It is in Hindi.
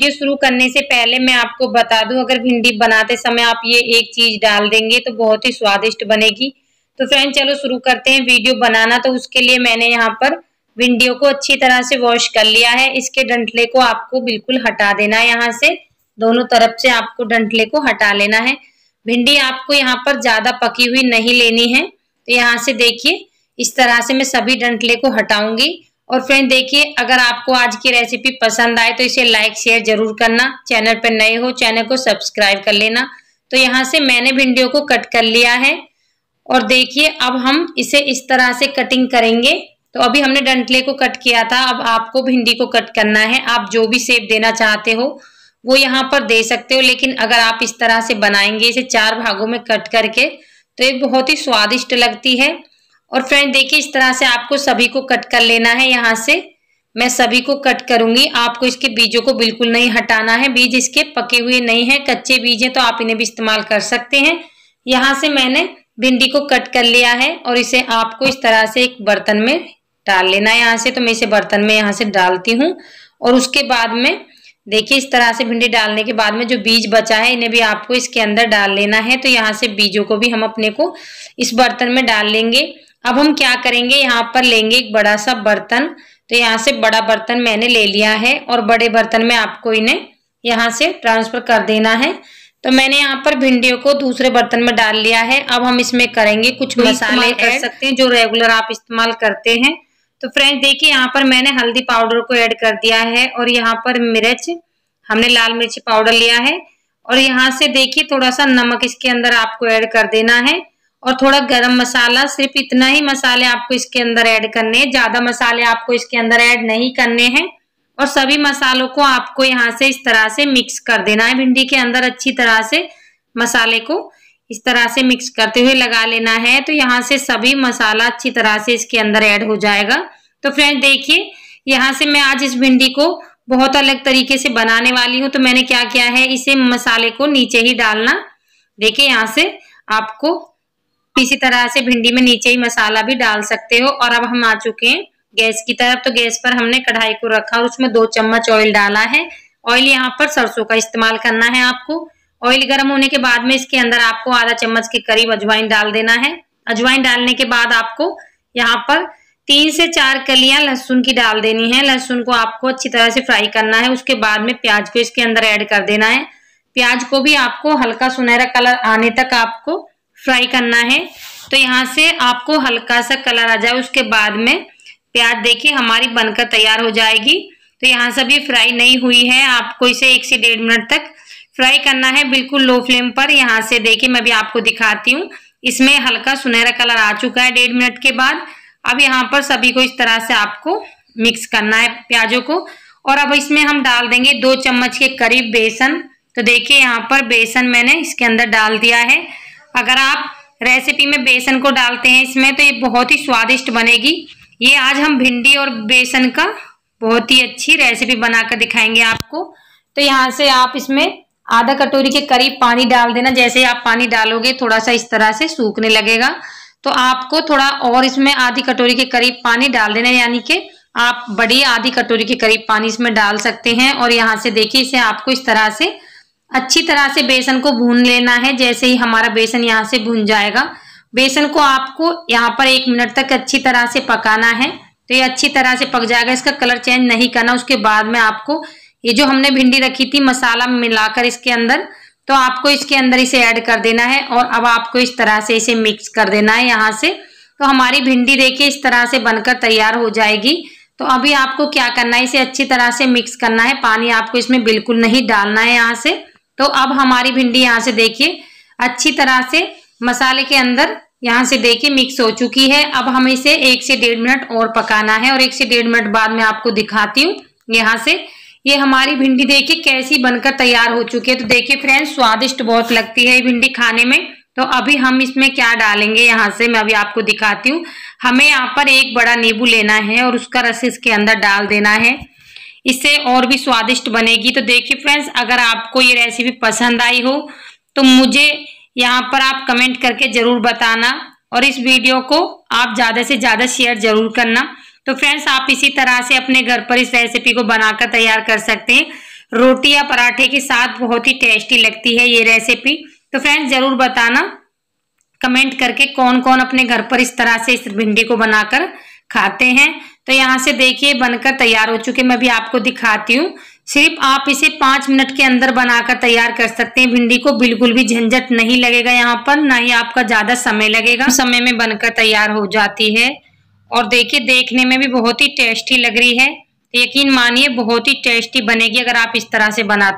वीडियो शुरू करने से पहले मैं आपको बता दूं अगर भिंडी बनाते समय आप ये एक चीज डाल देंगे तो बहुत ही स्वादिष्ट बनेगी तो फ्रेंड चलो शुरू करते हैं वीडियो बनाना तो उसके लिए मैंने यहाँ पर भिंडियों को अच्छी तरह से वॉश कर लिया है इसके डंठले को आपको बिल्कुल हटा देना है यहाँ से दोनों तरफ से आपको डंठले को हटा लेना है भिंडी आपको यहाँ पर ज्यादा पकी हुई नहीं लेनी है तो यहाँ से देखिए इस तरह से मैं सभी डंठले को हटाऊंगी और फ्रेंड देखिए अगर आपको आज की रेसिपी पसंद आए तो इसे लाइक शेयर जरूर करना चैनल पर नए हो चैनल को सब्सक्राइब कर लेना तो यहाँ से मैंने भिंडियों को कट कर लिया है और देखिए अब हम इसे इस तरह से कटिंग करेंगे तो अभी हमने डंटले को कट किया था अब आपको भिंडी को कट करना है आप जो भी सेप देना चाहते हो वो यहाँ पर दे सकते हो लेकिन अगर आप इस तरह से बनाएंगे इसे चार भागों में कट करके तो ये बहुत ही स्वादिष्ट लगती है और फ्रेंड देखिए इस तरह से आपको सभी को कट कर लेना है यहाँ से मैं सभी को कट करूंगी आपको इसके बीजों को बिल्कुल नहीं हटाना है बीज इसके पके हुए नहीं है कच्चे बीज हैं तो आप इन्हें भी इस्तेमाल कर सकते हैं यहाँ से मैंने भिंडी को कट कर लिया है और इसे आपको इस तरह से एक बर्तन में डाल लेना है यहाँ से तो मैं इसे बर्तन में यहाँ से डालती हूँ और उसके बाद में देखिए इस तरह से भिंडी डालने के बाद में जो बीज बचा है इन्हें भी आपको इसके अंदर डाल लेना है तो यहाँ से बीजों को भी हम अपने को इस बर्तन में डाल लेंगे अब हम क्या करेंगे यहाँ पर लेंगे एक बड़ा सा बर्तन तो यहाँ से बड़ा बर्तन मैंने ले लिया है और बड़े बर्तन में आपको इन्हें यहाँ से ट्रांसफ़र कर देना है तो मैंने यहाँ पर भिंडियों को दूसरे बर्तन में डाल लिया है अब हम इसमें करेंगे कुछ तो मसाले कर सकते हैं जो रेगुलर आप इस्तेमाल करते हैं तो फ्रेंड्स देखिए यहाँ पर मैंने हल्दी पाउडर को ऐड कर दिया है और यहाँ पर मिर्च हमने लाल मिर्ची पाउडर लिया है और यहाँ से देखिए थोड़ा सा नमक इसके अंदर आपको ऐड कर देना है और थोड़ा गरम मसाला सिर्फ इतना ही मसाले आपको इसके अंदर ऐड करने हैं ज़्यादा मसाले आपको इसके अंदर ऐड नहीं करने हैं और सभी मसालों को आपको यहाँ से इस तरह से मिक्स कर देना है भिंडी के अंदर अच्छी तरह से मसाले को इस तरह से मिक्स करते हुए लगा लेना है तो यहाँ से सभी मसाला अच्छी तरह से इसके अंदर ऐड हो जाएगा तो फ्रेंड देखिए यहाँ से मैं आज इस भिंडी को बहुत अलग तरीके से बनाने वाली हूँ तो मैंने क्या किया है इसे मसाले को नीचे ही डालना देखिए यहाँ से आपको इसी तरह से भिंडी में नीचे ही मसाला भी डाल सकते हो और अब हम आ चुके हैं गैस की तरफ तो गैस पर हमने कढ़ाई को रखा और उसमें दो चम्मच ऑयल डाला है ऑयल यहाँ पर सरसों का इस्तेमाल करना है आपको ऑयल गर्म होने के बाद में इसके अंदर आपको आधा चम्मच के करीब अजवाइन डाल देना है अजवाइन डालने के बाद आपको यहाँ पर तीन से चार कलियां लहसुन की डाल देनी है लहसुन को आपको अच्छी तरह से फ्राई करना है उसके बाद में प्याज को इसके अंदर ऐड कर देना है प्याज को भी आपको हल्का सुनहरा कलर आने तक आपको फ्राई करना है तो यहाँ से आपको हल्का सा कलर आ जाए उसके बाद में प्याज देखिए हमारी बनकर तैयार हो जाएगी तो यहाँ से अभी फ्राई नहीं हुई है आपको इसे एक से डेढ़ मिनट तक फ्राई करना है बिल्कुल लो फ्लेम पर यहाँ से देखिए मैं भी आपको दिखाती हूँ इसमें हल्का सुनहरा कलर आ चुका है डेढ़ मिनट के बाद अब यहाँ पर सभी को इस तरह से आपको मिक्स करना है प्याजों को और अब इसमें हम डाल देंगे दो चम्मच के करीब बेसन तो देखिए यहाँ पर बेसन मैंने इसके अंदर डाल दिया है अगर आप रेसिपी में बेसन को डालते हैं इसमें तो ये बहुत ही स्वादिष्ट बनेगी ये आज हम भिंडी और बेसन का बहुत ही अच्छी रेसिपी बनाकर दिखाएंगे आपको तो यहाँ से आप इसमें आधा कटोरी के करीब पानी डाल देना जैसे आप पानी डालोगे थोड़ा सा इस तरह से सूखने लगेगा तो आपको थोड़ा और इसमें आधी कटोरी के करीब पानी डाल देना यानी कि आप बड़ी आधी कटोरी के करीब पानी इसमें डाल सकते हैं और यहाँ से देखिए इसे आपको इस तरह से अच्छी तरह से बेसन को भून लेना है जैसे ही हमारा बेसन यहाँ से भून जाएगा बेसन को आपको यहाँ पर एक मिनट तक अच्छी तरह से पकाना है तो ये अच्छी तरह से पक जाएगा इसका कलर चेंज नहीं करना उसके बाद में आपको ये जो हमने भिंडी रखी थी मसाला मिलाकर इसके अंदर तो आपको इसके अंदर इसे ऐड कर देना है और अब आपको इस तरह से इसे मिक्स कर देना है यहाँ से तो हमारी भिंडी देखिए इस तरह से बनकर तैयार हो जाएगी तो अभी आपको क्या करना है इसे अच्छी तरह से मिक्स करना है पानी आपको इसमें बिल्कुल नहीं डालना है यहाँ से तो अब हमारी भिंडी यहाँ से देखिए अच्छी तरह से मसाले के अंदर यहाँ से देखिए मिक्स हो चुकी है अब हम इसे एक से डेढ़ मिनट और पकाना है और एक से डेढ़ मिनट बाद में आपको दिखाती हूँ यहाँ से ये हमारी भिंडी देखिए कैसी बनकर तैयार हो चुकी है तो देखिए फ्रेंड्स स्वादिष्ट बहुत लगती है ये भिंडी खाने में तो अभी हम इसमें क्या डालेंगे यहाँ से मैं अभी आपको दिखाती हूँ हमें यहाँ पर एक बड़ा नींबू लेना है और उसका रस इसके अंदर डाल देना है इससे और भी स्वादिष्ट बनेगी तो देखिए फ्रेंड्स अगर आपको ये रेसिपी पसंद आई हो तो मुझे यहाँ पर आप कमेंट करके ज़रूर बताना और इस वीडियो को आप ज़्यादा से ज़्यादा शेयर ज़रूर करना तो फ्रेंड्स आप इसी तरह से अपने घर पर इस रेसिपी को बनाकर तैयार कर सकते हैं रोटी या पराठे के साथ बहुत ही टेस्टी लगती है ये रेसिपी तो फ्रेंड्स ज़रूर बताना कमेंट करके कौन कौन अपने घर पर इस तरह से इस भिंडी को बनाकर खाते हैं तो यहाँ से देखिए बनकर तैयार हो चुके मैं भी आपको दिखाती हूँ सिर्फ आप इसे पांच मिनट के अंदर बनाकर तैयार कर सकते हैं भिंडी को बिल्कुल भी झंझट नहीं लगेगा यहाँ पर ना ही आपका ज़्यादा समय लगेगा समय में बनकर तैयार हो जाती है और देखिए देखने में भी बहुत ही टेस्टी लग रही है यकीन मानिए बहुत ही टेस्टी बनेगी अगर आप इस तरह से बनाते